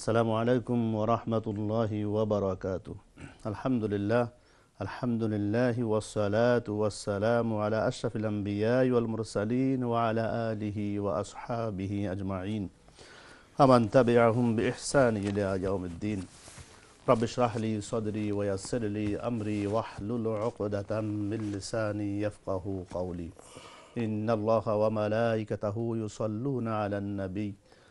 السلام عليكم ورحمة الله وبركاته الحمد لله الحمد لله والصلاة والسلام على أشرف الأنبياء والمرسلين وعلى آله وأصحابه أجمعين ومن تبعهم بإحسان إلى يوم الدين رب اشرح لي صدري ويسر لي أمري واحلل عقدة من لساني يفقه قولي إن الله وملائكته يصلون على النبي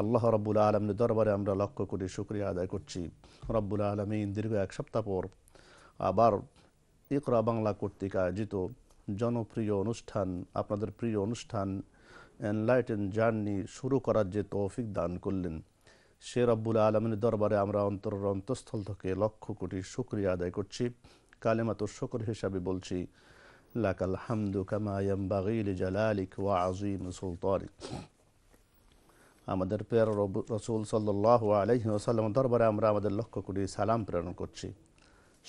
আল্লাহ রব্বুল আলমের দরবারে আমরা লক্ষ কোটি শুক্রিয়া আদায় করছি রব্বুল আলমিন দীর্ঘ এক সপ্তাহ পর আবার ইকরা বাংলা কর্তৃক আয়োজিত জনপ্রিয় অনুষ্ঠান আপনাদের প্রিয় অনুষ্ঠান এনলাইটেন জার্নি শুরু করার যে তৌফিক দান করলেন সে রব্বুল আলমিনের দরবারে আমরা অন্তরের অন্তঃস্থল থেকে লক্ষ কোটি শুক্রিয়া আদায় করছি তো শকর হিসাবে বলছি লাকাল হামদু কামায়াম বাগিল জালালিক ওয়া আজিম সুলতারিক আমাদের পেয়ার রসুল সাল্লাহ আলহিহাসাল্লাম দরবারে আমরা আমাদের লক্ষ্য করি সালাম প্রেরণ করছি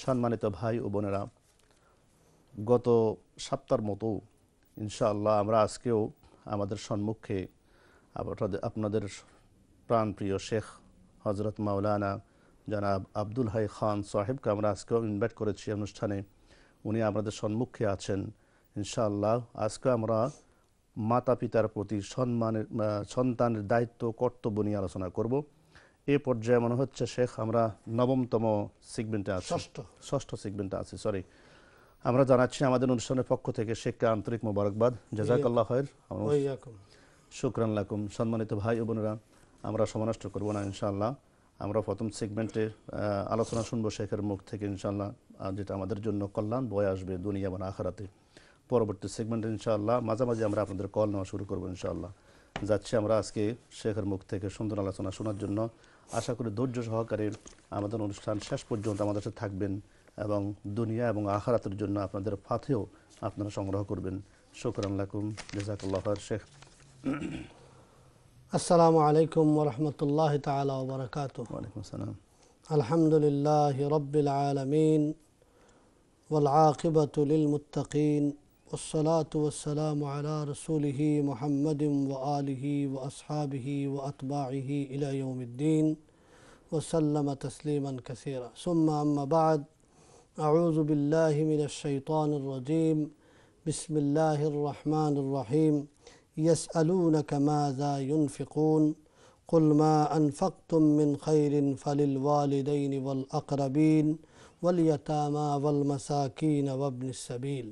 সম্মানিত ভাই ও বোনেরা গত সপ্তাহের মতো ইনশাআল্লাহ আমরা আজকেও আমাদের সম্মুখে আপনাদের প্রাণপ্রিয় শেখ হজরত মাওলানা জনাব আব্দুল হাই খান সাহেবকে আমরা আজকেও ইনভাইট করেছি অনুষ্ঠানে উনি আমাদের সম্মুখে আছেন ইনশাআল্লাহ আজকে আমরা মাতা পিতার প্রতি সম্মানের সন্তানের দায়িত্ব কর্তব্য নিয়ে আলোচনা করব এ পর্যায়ে মনে হচ্ছে শেখ আমরা নবমতম সিগমেন্টে আছি ষষ্ঠ ষষ্ঠ সিগমেন্টে আছি সরি আমরা জানাচ্ছি আমাদের অনুষ্ঠানের পক্ষ থেকে শেখকে আন্তরিক মোবারকবাদ জাজাকাল্লাহ শুক্রান লাকুম সম্মানিত ভাই ও বোনেরা আমরা সমানষ্ট করব না ইনশাল্লাহ আমরা প্রথম সেগমেন্টে আলোচনা শুনবো শেখের মুখ থেকে ইনশাল্লাহ যেটা আমাদের জন্য কল্যাণ বয়ে আসবে দুনিয়া বা আখারাতে পরবর্তী সেগমেন্টে ইনশাআল্লাহ মাঝামাঝি আমরা আপনাদের কল নেওয়া শুরু করবো ইনশাআল্লাহ যাচ্ছি আমরা আজকে শেখের মুখ থেকে সুন্দর আলোচনা শোনার জন্য আশা করি ধৈর্য সহকারে আমাদের অনুষ্ঠান শেষ পর্যন্ত আমাদের সাথে থাকবেন এবং দুনিয়া এবং আহারাতের জন্য আপনাদের ফাতেও আপনারা সংগ্রহ করবেন শুকরান লাকুম জাজাকুল্লাহ শেখ আসসালামু আলাইকুম ওরহমতুল্লাহ তালাকাত ওয়ালাইকুম আসসালাম আলহামদুলিল্লাহ রবিল আলমিন والعاقبة للمتقين والصلاة والسلام على رسوله محمد وآله وأصحابه وأتباعه إلى يوم الدين وسلم تسليما كثيرا ثم أما بعد أعوذ بالله من الشيطان الرجيم بسم الله الرحمن الرحيم يسألونك ماذا ينفقون قل ما أنفقتم من خير فللوالدين والأقربين واليتامى والمساكين وابن السبيل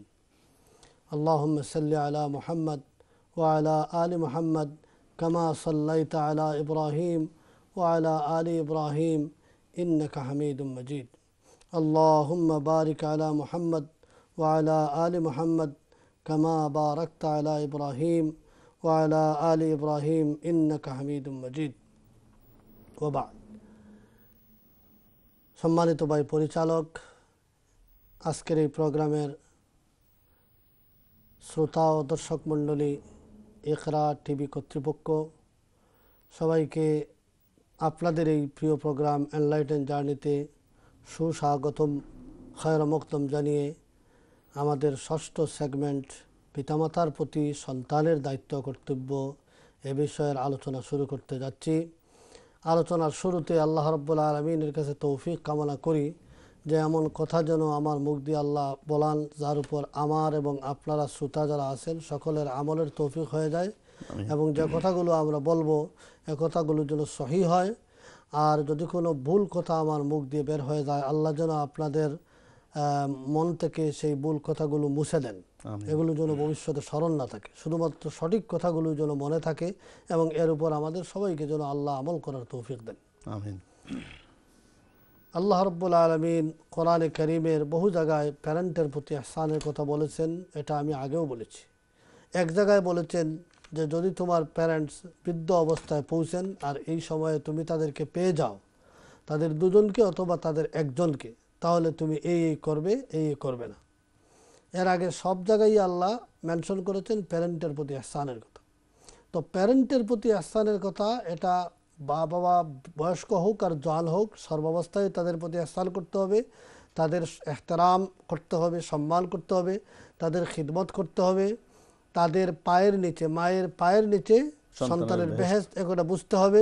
اللهم صل على محمد وعلى آل محمد كما صليت على إبراهيم وعلى آل إبراهيم إنك حميد مجيد اللهم بارك على محمد وعلى آل محمد كما باركت على إبراهيم وعلى آل إبراهيم إنك حميد مجيد وبعد সম্মানিত ভাই পরিচালক আজকের এই প্রোগ্রামের শ্রোতা ও দর্শক মণ্ডলী একরা টিভি কর্তৃপক্ষ সবাইকে আপনাদের এই প্রিয় প্রোগ্রাম এনলাইটেন জার্নিতে সুস্বাগতম খয়রমকদম জানিয়ে আমাদের ষষ্ঠ সেগমেন্ট পিতামাতার প্রতি সন্তানের দায়িত্ব কর্তব্য এ বিষয়ের আলোচনা শুরু করতে যাচ্ছি আলোচনার শুরুতে আল্লাহ রব্বুল আলমিনের কাছে তৌফিক কামনা করি যে এমন কথা যেন আমার মুখ দিয়ে আল্লাহ বলান যার উপর আমার এবং আপনারা শ্রোতা যারা আছেন সকলের আমলের তৌফিক হয়ে যায় এবং যে কথাগুলো আমরা বলবো এ কথাগুলো যেন সহি হয় আর যদি কোনো ভুল কথা আমার মুখ দিয়ে বের হয়ে যায় আল্লাহ যেন আপনাদের মন থেকে সেই ভুল কথাগুলো মুছে দেন এগুলো যেন ভবিষ্যতে স্মরণ না থাকে শুধুমাত্র সঠিক কথাগুলো যেন মনে থাকে এবং এর উপর আমাদের সবাইকে যেন আল্লাহ আমল করার তৌফিক দেন আমিন আল্লাহ রব্বুল আলমিন কোরআনে করিমের বহু জায়গায় প্যারেন্টের প্রতি আহসানের কথা বলেছেন এটা আমি আগেও বলেছি এক জায়গায় বলেছেন যে যদি তোমার প্যারেন্টস বৃদ্ধ অবস্থায় পৌঁছেন আর এই সময়ে তুমি তাদেরকে পেয়ে যাও তাদের দুজনকে অথবা তাদের একজনকে তাহলে তুমি এই এই করবে এই এই করবে না এর আগে সব জায়গায় আল্লাহ মেনশন করেছেন প্যারেন্টের প্রতি আহসানের কথা তো প্যারেন্টের প্রতি আহসানের কথা এটা বাবা বয়স্ক হোক আর জোয়াল হোক সর্বাবস্থায় তাদের প্রতি আস্থান করতে হবে তাদের এহতারাম করতে হবে সম্মান করতে হবে তাদের খিদমত করতে হবে তাদের পায়ের নিচে মায়ের পায়ের নিচে সন্তানের বেহেস একটা বুঝতে হবে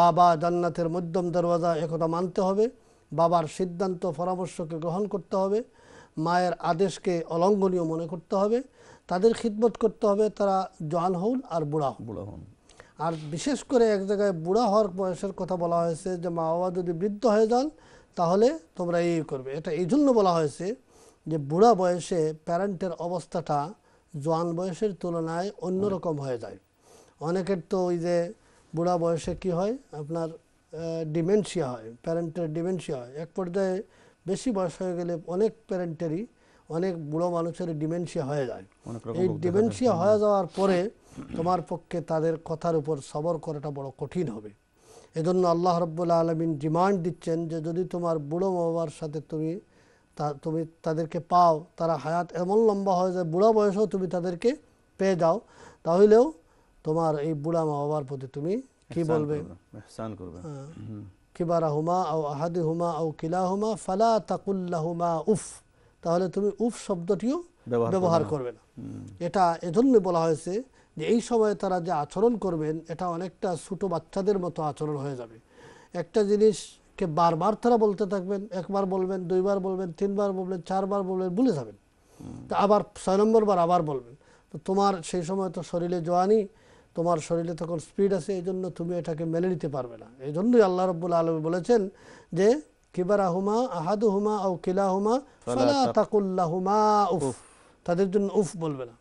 বাবা জান্নাতের মধ্যম দরওয়াজা একথা মানতে হবে বাবার সিদ্ধান্ত পরামর্শকে গ্রহণ করতে হবে মায়ের আদেশকে অলঙ্ঘনীয় মনে করতে হবে তাদের খিদমত করতে হবে তারা জল হন আর বুড়া হন বুড়া হন আর বিশেষ করে এক জায়গায় বুড়া হওয়ার বয়সের কথা বলা হয়েছে যে মা বাবা যদি বৃদ্ধ হয়ে যান তাহলে তোমরা এই করবে এটা এই জন্য বলা হয়েছে যে বুড়া বয়সে প্যারেন্টের অবস্থাটা জোয়ান বয়সের তুলনায় অন্যরকম হয়ে যায় অনেকের তো ওই যে বুড়া বয়সে কি হয় আপনার ডিমেনশিয়া হয় প্যারেন্টের ডিমেনশিয়া হয় এক পর্যায়ে বেশি বয়স হয়ে গেলে অনেক প্যারেন্টেরই অনেক বুড়ো মানুষের ডিমেনশিয়া হয়ে যায় এই ডিমেনশিয়া হয়ে যাওয়ার পরে তোমার পক্ষে তাদের কথার উপর সবর করাটা বড় কঠিন হবে এজন্য আল্লাহ রব্বুল্লা আলমিন ডিমান্ড দিচ্ছেন যে যদি তোমার বুড়ো বাবার সাথে তুমি তুমি তাদেরকে পাও তারা হায়াত এমন লম্বা হয় যে বুড়া বয়সেও তুমি তাদেরকে পেয়ে যাও তাহলেও তোমার এই বুড়া মা বাবার প্রতি তুমি কি বলবে হ্যাঁ। কিবারা হুমা আও আহাদি হুমা আও কিলা হুমা ফালা তাকুল্লা হুমা উফ তাহলে তুমি উফ শব্দটিও ব্যবহার করবে না এটা এজন্য বলা হয়েছে যে এই সময়ে তারা যে আচরণ করবেন এটা অনেকটা ছোটো বাচ্চাদের মতো আচরণ হয়ে যাবে একটা জিনিসকে বারবার তারা বলতে থাকবেন একবার বলবেন দুইবার বলবেন তিনবার বলবেন চারবার বলবেন ভুলে যাবেন তা আবার ছয় নম্বরবার আবার বলবেন তো তোমার সেই সময় তো শরীরে জোয়ানি তোমার শরীরে তখন স্পিড আছে এই জন্য তুমি এটাকে মেনে নিতে পারবে না এই জন্যই আল্লাহ রব্বুল আলমী বলেছেন যে কিবার হুমা আহাদু হুমা ও কিলা হুমা উফ তাদের জন্য উফ বলবে না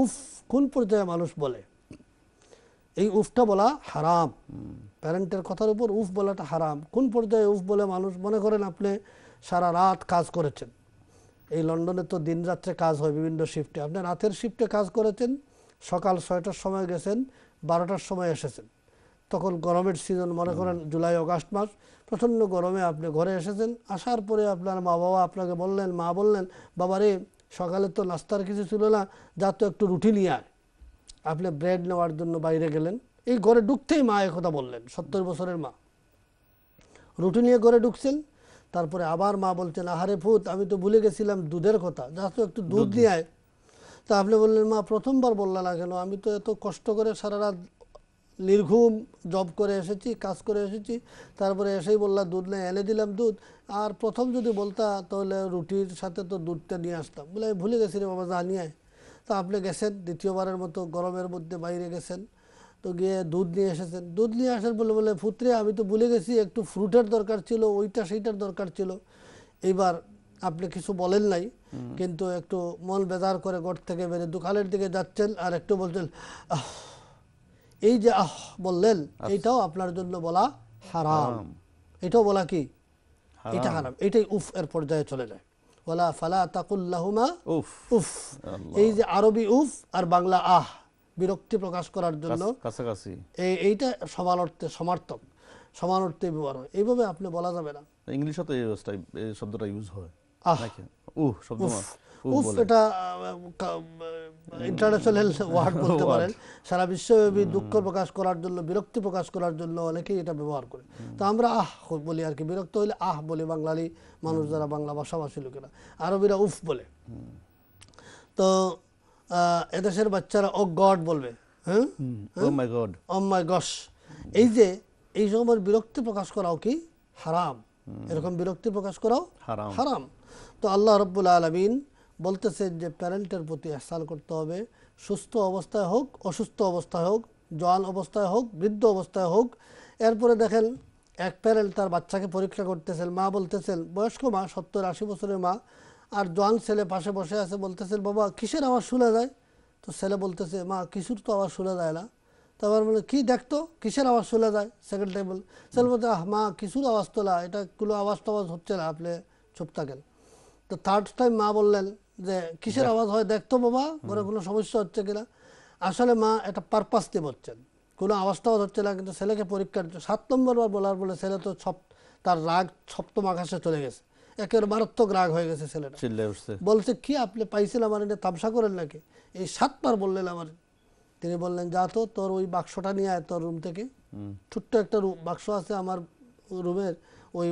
উফ কোন পর্যায়ে মানুষ বলে এই উফটা বলা হারাম প্যারেন্টের কথার উপর উফ বলাটা হারাম কোন পর্যায়ে উফ বলে মানুষ মনে করেন আপনি সারা রাত কাজ করেছেন এই লন্ডনে তো দিন রাত্রে কাজ হয় বিভিন্ন শিফটে আপনি রাতের শিফটে কাজ করেছেন সকাল ছয়টার সময় গেছেন বারোটার সময় এসেছেন তখন গরমের সিজন মনে করেন জুলাই অগাস্ট মাস প্রচণ্ড গরমে আপনি ঘরে এসেছেন আসার পরে আপনার মা বাবা আপনাকে বললেন মা বললেন বাবারে সকালে তো নাস্তার কিছু ছিল না যা তো একটু রুটি নিয়ে আর আপনি ব্রেড নেওয়ার জন্য বাইরে গেলেন এই ঘরে ঢুকতেই মা কথা বললেন সত্তর বছরের মা রুটি নিয়ে ঘরে ঢুকছেন তারপরে আবার মা বলছেন আহারে ফুত আমি তো ভুলে গেছিলাম দুধের কথা যা তো একটু দুধ নিয়ে আয় তা আপনি বললেন মা প্রথমবার বললা না কেন আমি তো এত কষ্ট করে সারা রাত নির্ঘুম জব করে এসেছি কাজ করে এসেছি তারপরে এসেই বললাম দুধ নেই এনে দিলাম দুধ আর প্রথম যদি বলতা তাহলে রুটির সাথে তো দুধটা নিয়ে আসতাম বলে আমি ভুলে গেছি রে বাবা যা নিয়ে তা আপনি গেছেন দ্বিতীয়বারের মতো গরমের মধ্যে বাইরে গেছেন তো গিয়ে দুধ নিয়ে এসেছেন দুধ নিয়ে আসার বলে বলে ফুত্রে আমি তো ভুলে গেছি একটু ফ্রুটের দরকার ছিল ওইটা সেইটার দরকার ছিল এইবার আপনি কিছু বলেন নাই কিন্তু একটু মন বেজার করে গড় থেকে বেড়ে দোকানের দিকে যাচ্ছেন আর একটু বলছেন আহ এই যে আহ বললেন এটাও আপনার জন্য বলা হারাম এটাও বলা কি এটা হারাম এটাই উফ এর পর্যায়ে চলে যায় ওলা ফালা তাকুল্লাহুমা উফ উফ এই যে আরবি উফ আর বাংলা আহ বিরক্তি প্রকাশ করার জন্য কাছাকাছি এই এইটা সমান অর্থে সমার্থক সমান অর্থে ব্যবহার হয় এইভাবে আপনি বলা যাবে না ইংলিশে তো এই শব্দটা ইউজ হয় আহ উফ শব্দ উফ এটা ইন্টারন্যাশনাল ওয়ার্ড বলতে পারেন সারা বিশ্বব্যাপী দুঃখ প্রকাশ করার জন্য বিরক্তি প্রকাশ করার জন্য অনেকেই এটা ব্যবহার করে তো আমরা আহ বলি আর কি বিরক্ত আহ বলে বাঙালি মানুষ যারা বাংলা ভাষাভাষী লোকেরা আরবিরা উফ বলে তো এদেশের বাচ্চারা ও oh গড বলবে হ্যাঁ গড মাই গস এই যে এই সময় বিরক্তি প্রকাশ করাও কি হারাম এরকম বিরক্তি প্রকাশ করাও হারাম তো আল্লাহ রব্বুল আলমিন বলতেছেন যে প্যারেন্টের প্রতি এহসান করতে হবে সুস্থ অবস্থায় হোক অসুস্থ অবস্থায় হোক জোয়ান অবস্থায় হোক বৃদ্ধ অবস্থায় হোক এরপরে দেখেন এক প্যারেন্ট তার বাচ্চাকে পরীক্ষা করতেছেন মা বলতেছেন বয়স্ক মা সত্তর আশি বছরের মা আর জোয়ান ছেলে পাশে বসে আছে বলতেছেন বাবা কিসের আওয়াজ শোনা যায় তো ছেলে বলতেছে মা কিশোর তো আওয়াজ শোনা যায় না তারপর বলে কী দেখতো কিসের আওয়াজ শোনা যায় সেকেন্ড টাইম বলে ছেলে বলতে আহ মা কিশোর আওয়াজ তোলা এটা কোনো আওয়াজ টাওয়াজ হচ্ছে না আপনি চুপ থাকেন তো থার্ড টাইম মা বললেন যে কিসের আওয়াজ হয় দেখতো বাবা ঘরে কোনো সমস্যা হচ্ছে কিনা আসলে মা একটা পারপাস দিয়ে বলছেন কোনো আওয়াজটাও হচ্ছে না কিন্তু ছেলেকে পরীক্ষার সাত নম্বর বার বলার বলে ছেলে তো সব তার রাগ সপ্তম আকাশে চলে গেছে একের মারাত্মক রাগ হয়ে গেছে ছেলেটা বলছে কি আপনি পাইছিলাম আমার এটা তামসা করেন নাকি এই সাতবার বললেন আমার তিনি বললেন যা তো তোর ওই বাক্সটা নিয়ে আয় তোর রুম থেকে ছোট্ট একটা বাক্স আছে আমার রুমের ওই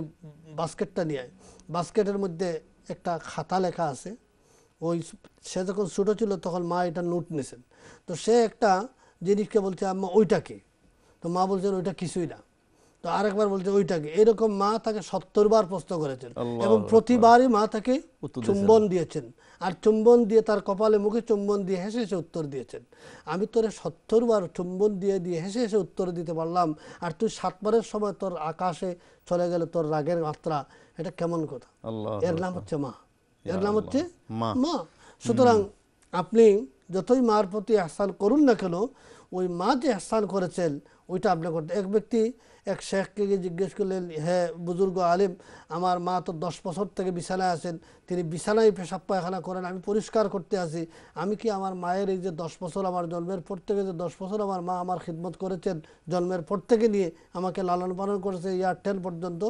বাস্কেটটা নিয়ে আয় বাস্কেটের মধ্যে একটা খাতা লেখা আছে ওই সে যখন ছোটো ছিল তখন মা এটা নোট নিয়েছেন তো সে একটা জিনিসকে বলছে আম্মা ওইটাকে তো মা বলছেন ওইটা কিছুই না তো আরেকবার বলছে ওইটাকে এরকম মা তাকে সত্তর বার প্রশ্ন করেছেন এবং প্রতিবারই মা তাকে চুম্বন দিয়েছেন আর চুম্বন দিয়ে তার কপালে মুখে চুম্বন দিয়ে হেসে হেসে উত্তর দিয়েছেন আমি তোর সত্তর বার চুম্বন দিয়ে দিয়ে হেসে হেসে উত্তর দিতে পারলাম আর তুই সাতবারের সময় তোর আকাশে চলে গেলে তোর রাগের মাত্রা এটা কেমন কথা এর নাম হচ্ছে মা এর নাম হচ্ছে মা সুতরাং আপনি যতই মার প্রতি আহসান করুন না কেন ওই মা যে আহসান করেছেন ওইটা আপনি করতে এক ব্যক্তি এক শেখকে গিয়ে জিজ্ঞেস করলেন হ্যাঁ বুজুর্গ আলিম আমার মা তো দশ বছর থেকে বিছানায় আছেন তিনি বিছানায় পেশাব পায়খানা করেন আমি পরিষ্কার করতে আসি আমি কি আমার মায়ের এই যে দশ বছর আমার জন্মের পর থেকে যে দশ বছর আমার মা আমার খিদমত করেছেন জন্মের পর থেকে নিয়ে আমাকে লালন পালন করেছে ইয়ার টেন পর্যন্ত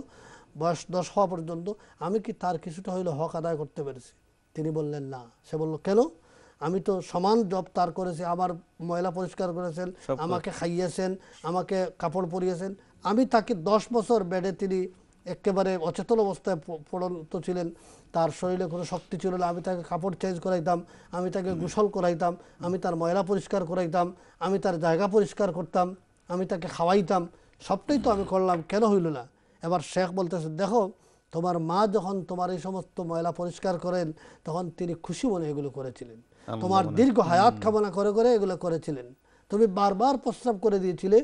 বয়স দশ হওয়া পর্যন্ত আমি কি তার কিছুটা হইলে হক আদায় করতে পেরেছি তিনি বললেন না সে বলল কেন আমি তো সমান জব তার করেছি আবার ময়লা পরিষ্কার করেছেন আমাকে খাইয়েছেন আমাকে কাপড় পরিয়েছেন আমি তাকে দশ বছর বেডে তিনি একেবারে অচেতন অবস্থায় পড়ন্ত ছিলেন তার শরীরে কোনো শক্তি ছিল না আমি তাকে কাপড় চেঞ্জ করাইতাম আমি তাকে গোসল করাইতাম আমি তার ময়লা পরিষ্কার করাইতাম আমি তার জায়গা পরিষ্কার করতাম আমি তাকে খাওয়াইতাম সবটাই তো আমি করলাম কেন হইল না এবার শেখ বলতেছে দেখো তোমার মা যখন তোমার এই সমস্ত ময়লা পরিষ্কার করেন তখন তিনি খুশি মনে এগুলো করেছিলেন তোমার দীর্ঘ হায়াত কামনা করে করে এগুলো করেছিলেন তুমি বারবার প্রস্রাব করে দিয়েছিলে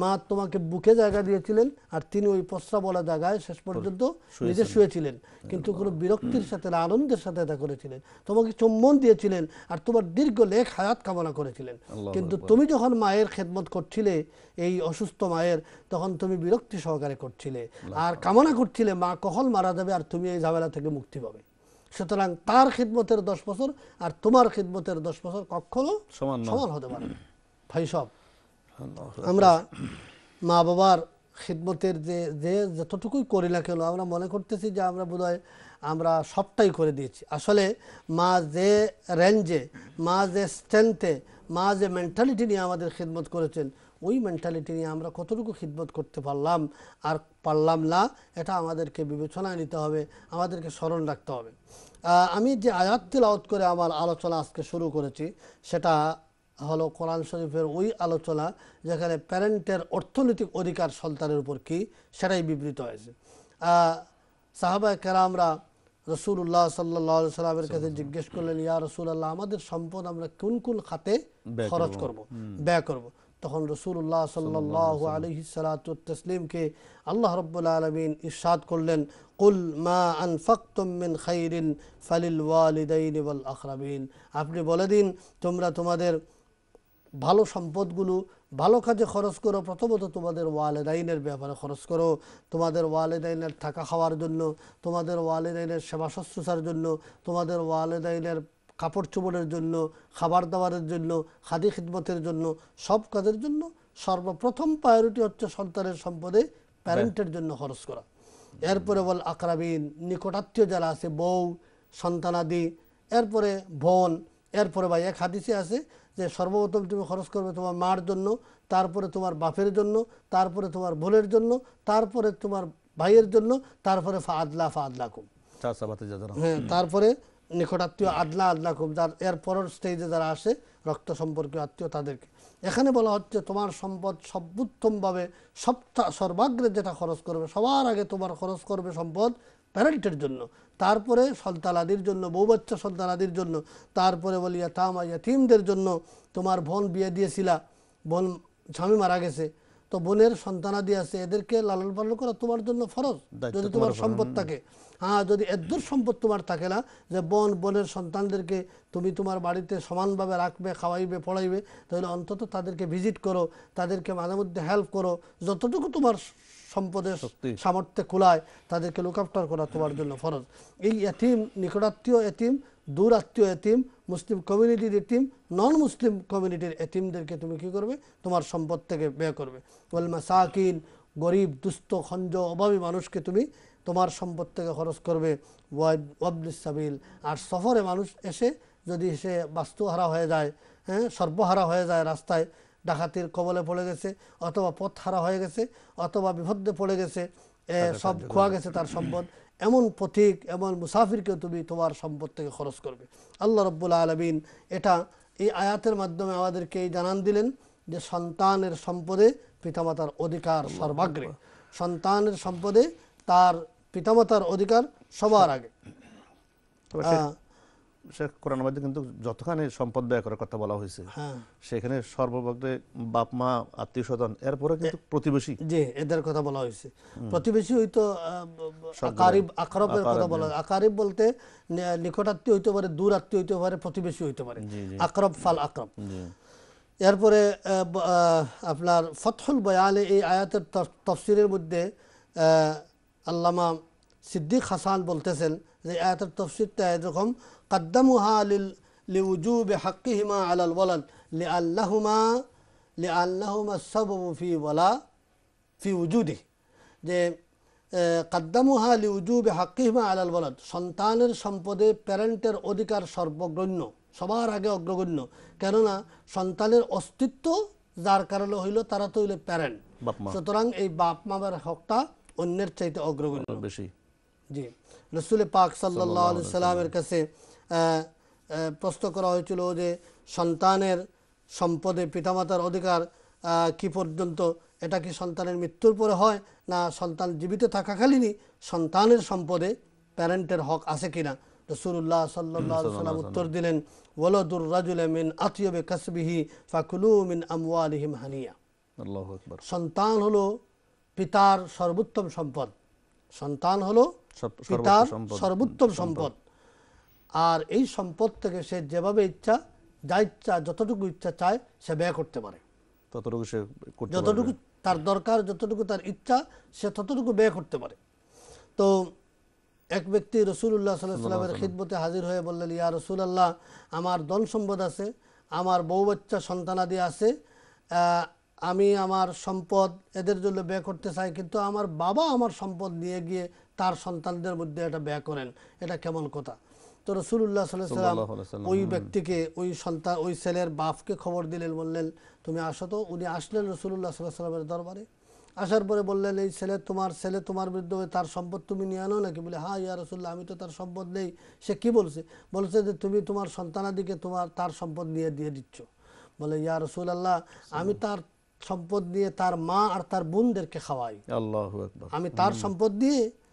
মা তোমাকে বুকে জায়গা দিয়েছিলেন আর তিনি ওই প্রস্রাবওয়ালা জায়গায় শেষ পর্যন্ত নিজে শুয়েছিলেন কিন্তু কোনো বিরক্তির সাথে না আনন্দের সাথে এটা করেছিলেন তোমাকে চুম্বন দিয়েছিলেন আর তোমার দীর্ঘ লেখ হায়াত কামনা করেছিলেন কিন্তু তুমি যখন মায়ের খেদমত করছিলে এই অসুস্থ মায়ের তখন তুমি বিরক্তি সহকারে করছিলে আর কামনা করছিলে মা কখন মারা যাবে আর তুমি এই ঝামেলা থেকে মুক্তি পাবে সুতরাং তার খিদমতের দশ বছর আর তোমার খিদমতের দশ বছর কখনো সমান হতে পারে ভাই সব আমরা মা বাবার খিদমতের যে যে যতটুকুই করি না কেন আমরা মনে করতেছি যে আমরা বোধ আমরা সবটাই করে দিয়েছি আসলে মা যে রেঞ্জে মা যে স্ট্রেংথে মা যে মেন্টালিটি নিয়ে আমাদের খিদমত করেছেন ওই মেন্টালিটি নিয়ে আমরা কতটুকু খিদমত করতে পারলাম আর পারলাম না এটা আমাদেরকে বিবেচনায় নিতে হবে আমাদেরকে স্মরণ রাখতে হবে আমি যে আয়াত তিলাওত করে আমার আলোচনা আজকে শুরু করেছি সেটা হলো কোরআন শরীফের ওই আলোচনা যেখানে প্যারেন্টের অর্থনৈতিক অধিকার সন্তানের উপর কী সেটাই বিবৃত হয়েছে সাহাবা কেরামরা রসুল্লাহ সাল্লা সাল্লামের কাছে জিজ্ঞেস করলেন ইয়া রসুল্লাহ আমাদের সম্পদ আমরা কোন কোন খাতে খরচ করব ব্যয় করব। তখন রসুল্লাহ সাল্লাহ আলহি সালাতসলিমকে আল্লাহ রব্বুল্লা আলমিন ইরশাদ করলেন কুল মা আন আনফাকুমিন খাই ফালিল ওয়ালিদাইন আখরাবিন আপনি বলে দিন তোমরা তোমাদের ভালো সম্পদগুলো ভালো কাজে খরচ করো প্রথমত তোমাদের ওয়ালেদাইনের ব্যাপারে খরচ করো তোমাদের ওয়ালেদাইনের থাকা খাওয়ার জন্য তোমাদের ওয়ালেদাইনের সেবা শুশ্রূষার জন্য তোমাদের ওয়ালেদাইনের কাপড় চোপড়ের জন্য খাবার দাবারের জন্য খাদি খিদমতের জন্য সব কাজের জন্য সর্বপ্রথম প্রায়োরিটি হচ্ছে সন্তানের সম্পদে প্যারেন্টের জন্য খরচ করা এরপরে বল আকরাবিন নিকটাত্মীয় যারা আছে বউ সন্তানাদি এরপরে বোন এরপরে ভাই এক হাদিসে আছে যে সর্বপ্রথম তুমি খরচ করবে তোমার মার জন্য তারপরে তোমার বাপের জন্য তারপরে তোমার বোনের জন্য তারপরে তোমার ভাইয়ের জন্য তারপরে আদলা ফা আদলা কুম হ্যাঁ তারপরে নিকটাত্মীয় আদলা আদলা কুম যার এর পরের স্টেজে যারা আসে রক্ত সম্পর্কীয় আত্মীয় তাদেরকে এখানে বলা হচ্ছে তোমার সম্পদ সর্বোত্তমভাবে সপ্তাহ সর্বাগ্রে যেটা খরচ করবে সবার আগে তোমার খরচ করবে সম্পদ প্যারেন্টের জন্য তারপরে সন্তানাদির জন্য বৌবাচ্চা সন্তানাদির জন্য তারপরে বলি তামা ইয়াতিমদের জন্য তোমার বোন বিয়ে দিয়েছিলা বোন স্বামী মারা গেছে তো বোনের সন্তানাদি আছে এদেরকে লালন পালন করা তোমার জন্য ফরজ যদি তোমার সম্পদ থাকে হ্যাঁ যদি এদ্দুর সম্পদ তোমার থাকে না যে বোন বোনের সন্তানদেরকে তুমি তোমার বাড়িতে সমানভাবে রাখবে খাওয়াইবে পড়াইবে তাহলে অন্তত তাদেরকে ভিজিট করো তাদেরকে মাঝে মধ্যে হেল্প করো যতটুকু তোমার সম্পদের সামর্থ্যে খোলায় তাদেরকে লুক আফটার করা তোমার জন্য ফরজ এই এতিম নিকটাত্মীয় এতিম দূর আত্মীয় এতিম মুসলিম কমিউনিটির এতিম নন মুসলিম কমিউনিটির এতিমদেরকে তুমি কি করবে তোমার সম্পদ থেকে ব্যয় করবে ওয়াল সাকিন গরিব দুস্থ খঞ্জ অভাবী মানুষকে তুমি তোমার সম্পদ থেকে খরচ করবে ওয়াবলিসাবিল আর সফরে মানুষ এসে যদি সে বাস্তুহারা হয়ে যায় হ্যাঁ সর্বহারা হয়ে যায় রাস্তায় ডাকাতির কবলে পড়ে গেছে অথবা পথ হারা হয়ে গেছে অথবা বিপদে পড়ে গেছে আচ্ছা, সব আচ্ছা, খোয়া আচ্ছা। গেছে তার সম্পদ এমন পথিক এমন মুসাফিরকে তুমি তোমার সম্পদ থেকে খরচ করবে আল্লাহ রব্বুল আলমিন এটা এই আয়াতের মাধ্যমে আমাদেরকে এই জানান দিলেন যে সন্তানের সম্পদে পিতামাতার অধিকার সর্বাগ্রে সন্তানের সম্পদে তার পিতামাতার অধিকার সবার আগে কোরআন কিন্তু যতখানি সম্পদ ব্যয় করার কথা বলা হয়েছে হ্যাঁ। সেখানে বাপ মা আত্মীয় স্বজন এরপরে কিন্তু প্রতিবেশী জি এদের কথা বলা হয়েছে প্রতিবেশী আকারিব কথা বলা আকারিব বলতে নিকটাত্মীয় হইতে পারে দূর আত্মীয় হইতে পারে প্রতিবেশী হইতে পারে আকরব ফাল আকরব এরপরে আপনার ফতহুল বয়ালে এই আয়াতের তফসিরের মধ্যে আল্লামা সিদ্দিক হাসান বলতেছেন যে আয়াতের তফসিরটা এরকম قدمها لوجوب حقهما على الولد لأنهما لأنهما السبب في ولا في وجوده যে কাদ্দামুহা লিউজুবে হাকিমা আলাল বলাদ সন্তানের সম্পদে প্যারেন্টের অধিকার সর্বগ্রণ্য সবার আগে অগ্রগণ্য কেননা সন্তানের অস্তিত্ব যার কারণে হইল তারা তো হইল প্যারেন্ট সুতরাং এই বাপ মামার হকটা অন্যের চাইতে অগ্রগণ্য বেশি জি রসুল পাক সাল্লাহ সাল্লামের কাছে প্রশ্ন করা হয়েছিল যে সন্তানের সম্পদে পিতামাতার অধিকার কি পর্যন্ত এটা কি সন্তানের মৃত্যুর পরে হয় না সন্তান জীবিত থাকাকালীনই সন্তানের সম্পদে প্যারেন্টের হক আছে কিনা রসুল্লাহ সাল্লাহ সাল্লাম উত্তর দিলেন ওলদুর রাজুল মিন আতিয়বে কাসবিহি ফাকুলু মিন আমিম হানিয়া সন্তান হলো পিতার সর্বোত্তম সম্পদ সন্তান হলো পিতার সর্বোত্তম সম্পদ আর এই সম্পদ থেকে সে যেভাবে ইচ্ছা যা ইচ্ছা যতটুকু ইচ্ছা চায় সে ব্যয় করতে পারে ততটুকু সে যতটুকু তার দরকার যতটুকু তার ইচ্ছা সে ততটুকু ব্যয় করতে পারে তো এক ব্যক্তি রসুল্লাহ সাল্লামের খিদমতে হাজির হয়ে বললেন ইয়া রসুলাল্লাহ আমার দল সম্পদ আছে আমার বউ বাচ্চা সন্তানাদি আছে আমি আমার সম্পদ এদের জন্য ব্যয় করতে চাই কিন্তু আমার বাবা আমার সম্পদ নিয়ে গিয়ে তার সন্তানদের মধ্যে এটা ব্যয় করেন এটা কেমন কথা তো রসুল্লাহ সাল্লাম ওই ব্যক্তিকে ওই সন্তান ওই ছেলের বাপকে খবর দিলেন বললেন তুমি আসো তো উনি আসলেন রসুল্লাহ সাল্লাহ সাল্লামের দরবারে আসার পরে বললেন এই ছেলে তোমার ছেলে তোমার বৃদ্ধ হয়ে তার সম্পদ তুমি নিয়ে আনো নাকি বলে হ্যাঁ ইয়া রসুল্লাহ আমি তো তার সম্পদ নেই সে কি বলছে বলছে যে তুমি তোমার সন্তানাদিকে তোমার তার সম্পদ নিয়ে দিয়ে দিচ্ছ বলে ইয়া রসুল আল্লাহ আমি তার সম্পদ নিয়ে তার মা আর তার বোনদেরকে খাওয়াই আমি তার সম্পদ দিয়ে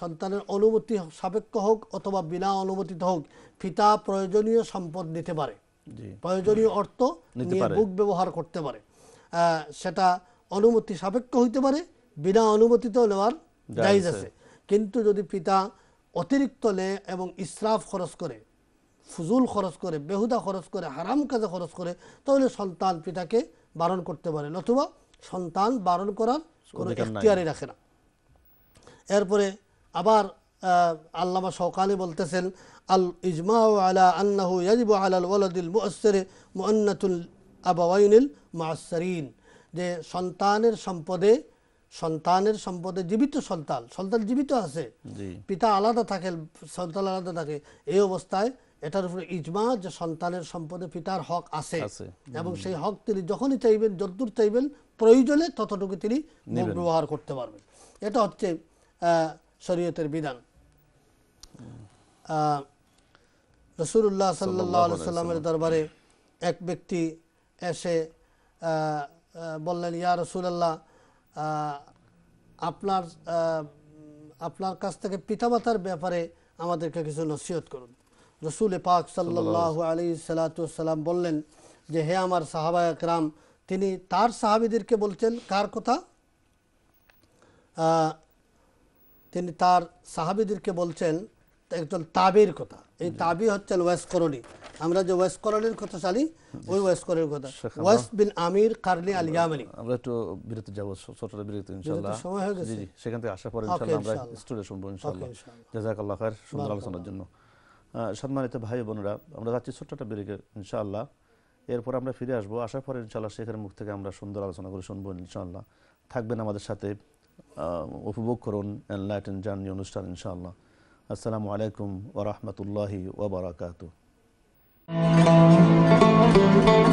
সন্তানের অনুমতি সাপেক্ষ হোক অথবা বিনা অনুমতিতে হোক পিতা প্রয়োজনীয় সম্পদ নিতে পারে প্রয়োজনীয় অর্থ নিয়ে বুক ব্যবহার করতে পারে সেটা অনুমতি সাপেক্ষ হইতে পারে বিনা অনুমতিতেও নেওয়ার জায়জ আছে কিন্তু যদি পিতা অতিরিক্ত নেয় এবং ইসরাফ খরচ করে ফুজুল খরচ করে বেহুদা খরচ করে হারাম কাজে খরচ করে তাহলে সন্তান পিতাকে বারণ করতে পারে নতুবা সন্তান বারণ করার কোনো ইতিহারই রাখে না এরপরে আবার আল্লামা সকালে বলতেছেন আল ইজমা আলা আল্লাহ ইয়াজিব আলাল ওয়ালাদিল মুআসসির মুআন্নাতুল যে সন্তানের সম্পদে সন্তানের সম্পদে জীবিত সন্তান সন্তান জীবিত আছে পিতা আলাদা থাকে সন্তান আলাদা থাকে এই অবস্থায় এটার উপরে ইজমা যে সন্তানের সম্পদে পিতার হক আছে এবং সেই হক তিনি যখনই চাইবেন যদ্দূর চাইবেন প্রয়োজনে ততটুকু তিনি ব্যবহার করতে পারবেন এটা হচ্ছে শরীয়তের বিধান রসুল্লাহ সাল্লাহ সাল্লামের দরবারে এক ব্যক্তি এসে বললেন ইয়া রসুলাল্লাহ আপনার আপনার কাছ থেকে পিতামাতার ব্যাপারে আমাদেরকে কিছু নসিহত করুন রসুল পাক সাল্লাহ আলী সালাতাম বললেন যে হে আমার সাহাবা একরাম তিনি তার সাহাবিদেরকে বলছেন কার কথা তিনি তার সাহাবিদেরকে বলছেন একজন তাবির কথা এই তাবি হচ্ছেন করণি আমরা যে করণির কথা চালি ওই করণির কথা ওয়েস বিন আমির কার্নি আল ইয়ামানি আমরা একটু বিরতি যাব ছোট বিরতি ইনশাআল্লাহ সময় হয়ে গেছে জি সেখান থেকে আসার পর ইনশাআল্লাহ আমরা স্টুডিও শুনবো ইনশাআল্লাহ জাযাকাল্লাহ খায়ের সুন্দর আলোচনার জন্য সম্মানিত ভাই বোনেরা আমরা যাচ্ছি একটা বিরতি ইনশাআল্লাহ এরপর আমরা ফিরে আসবো আসার পর ইনশাআল্লাহ শেখের মুখ থেকে আমরা সুন্দর আলোচনাগুলো শুনবো ইনশাআল্লাহ থাকবেন আমাদের সাথে উপভোগ করুন লাইটেন জার্নি অনুষ্ঠান ইনশাআল্লাহ আসসালামু আলাইকুম ওরহমতুল্লাহি ওবরাকাতু Thank you.